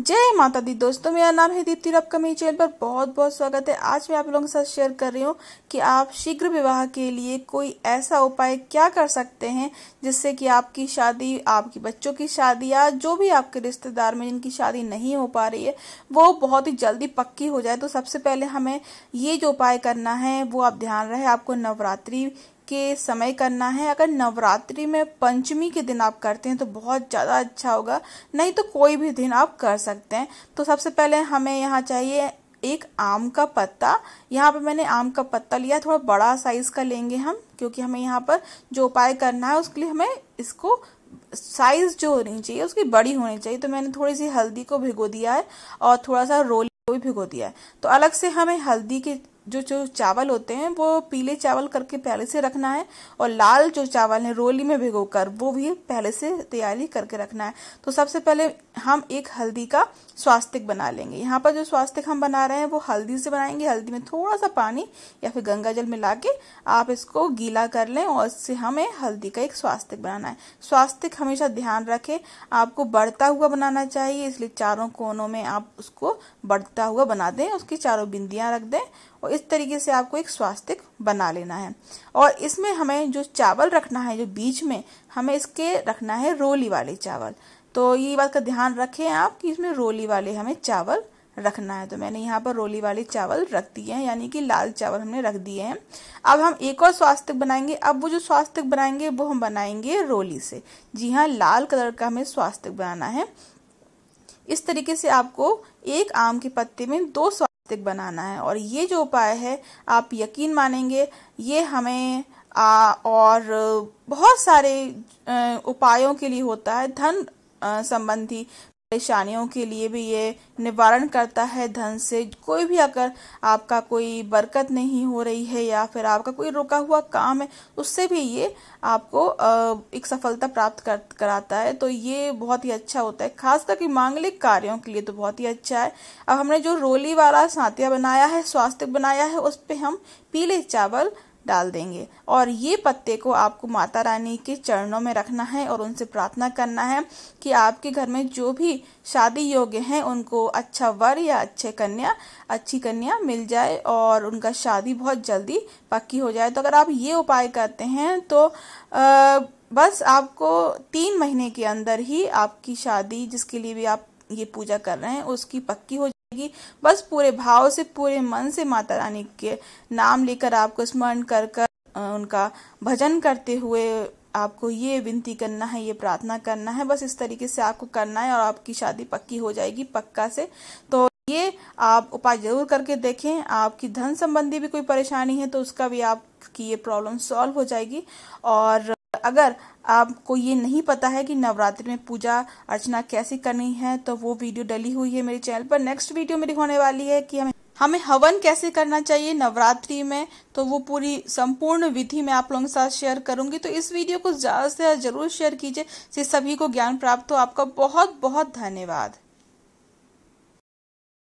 जय माता दी दोस्तों मेरा नाम है दीप्ति और आपका मेरे चैनल पर बहुत बहुत स्वागत है आज मैं आप लोगों के साथ शेयर कर रही हूँ कि आप शीघ्र विवाह के लिए कोई ऐसा उपाय क्या कर सकते हैं जिससे कि आपकी शादी आपके बच्चों की शादी या जो भी आपके रिश्तेदार में जिनकी शादी नहीं हो पा रही है वो बहुत ही जल्दी पक्की हो जाए तो सबसे पहले हमें ये जो उपाय करना है वो आप ध्यान रहे आपको नवरात्रि के समय करना है अगर नवरात्रि में पंचमी के दिन आप करते हैं तो बहुत ज़्यादा अच्छा होगा नहीं तो कोई भी दिन आप कर सकते हैं तो सबसे पहले हमें यहाँ चाहिए एक आम का पत्ता यहाँ पर मैंने आम का पत्ता लिया थोड़ा बड़ा साइज का लेंगे हम क्योंकि हमें यहाँ पर जो उपाय करना है उसके लिए हमें इसको साइज जो होनी चाहिए उसकी बड़ी होनी चाहिए तो मैंने थोड़ी सी हल्दी को भिगो दिया है और थोड़ा सा रोल को भी भिगो दिया है तो अलग से हमें हल्दी के जो जो चावल होते हैं वो पीले चावल करके पहले से रखना है और लाल जो चावल हैं रोली में भिगो कर वो भी पहले से तैयारी करके रखना है तो सबसे पहले हम एक हल्दी का स्वास्तिक बना लेंगे यहाँ पर जो स्वास्तिक हम बना रहे हैं वो हल्दी से बनाएंगे हल्दी में थोड़ा सा पानी या फिर गंगा जल मिला के आप इसको गीला कर लें और इससे हमें हल्दी का एक स्वास्तिक बनाना है स्वास्तिक हमेशा ध्यान रखें आपको बढ़ता हुआ बनाना चाहिए इसलिए चारों कोनों में आप उसको बढ़ता हुआ बना दें उसकी चारों बिंदियाँ रख दें और इस तरीके से आपको एक स्वास्तिक बना लेना है और इसमें हमें जो चावल रखना है जो बीच में हमें इसके रखना है रोली वाले चावल तो ये बात का ध्यान रखें आप कि इसमें रोली वाले हमें चावल रखना है तो मैंने यहाँ पर रोली वाले चावल रख दिए हैं यानी कि लाल चावल हमने रख दिए हैं अब हम एक और स्वास्थ्य बनाएंगे अब वो जो स्वास्थ्य बनाएंगे वो हम बनाएंगे रोली से जी हाँ लाल कलर का हमें स्वास्थ्य बनाना है इस तरीके से आपको एक आम के पत्ते में दो बनाना है और ये जो उपाय है आप यकीन मानेंगे ये हमें आ, और बहुत सारे उपायों के लिए होता है धन संबंधी परेशानियों के लिए भी ये निवारण करता है धन से कोई भी अगर आपका कोई बरकत नहीं हो रही है या फिर आपका कोई रुका हुआ काम है उससे भी ये आपको एक सफलता प्राप्त कर कराता है तो ये बहुत ही अच्छा होता है खास करके मांगलिक कार्यों के लिए तो बहुत ही अच्छा है अब हमने जो रोली वाला सातिया बनाया है स्वास्थ्य बनाया है उस पर हम पीले चावल डाल देंगे और ये पत्ते को आपको माता रानी के चरणों में रखना है और उनसे प्रार्थना करना है कि आपके घर में जो भी शादी योग्य हैं उनको अच्छा वर या अच्छे कन्या अच्छी कन्या मिल जाए और उनका शादी बहुत जल्दी पक्की हो जाए तो अगर आप ये उपाय करते हैं तो आ, बस आपको तीन महीने के अंदर ही आपकी शादी जिसके लिए भी आप ये पूजा कर रहे हैं उसकी पक्की हो जाएगी बस पूरे भाव से पूरे मन से माता रानी के नाम लेकर आपको स्मरण कर कर उनका भजन करते हुए आपको ये विनती करना है ये प्रार्थना करना है बस इस तरीके से आपको करना है और आपकी शादी पक्की हो जाएगी पक्का से तो ये आप उपाय जरूर करके देखें आपकी धन संबंधी भी कोई परेशानी है तो उसका भी आपकी ये प्रॉब्लम सॉल्व हो जाएगी और अगर आपको ये नहीं पता है कि नवरात्रि में पूजा अर्चना कैसे करनी है तो वो वीडियो डली हुई है मेरे चैनल पर नेक्स्ट वीडियो मेरी होने वाली है कि हमें हमें हवन कैसे करना चाहिए नवरात्रि में तो वो पूरी संपूर्ण विधि मैं आप लोगों के साथ शेयर करूंगी तो इस वीडियो को ज़्यादा से ज़्यादा जरूर शेयर कीजिए सभी को ज्ञान प्राप्त हो आपका बहुत बहुत धन्यवाद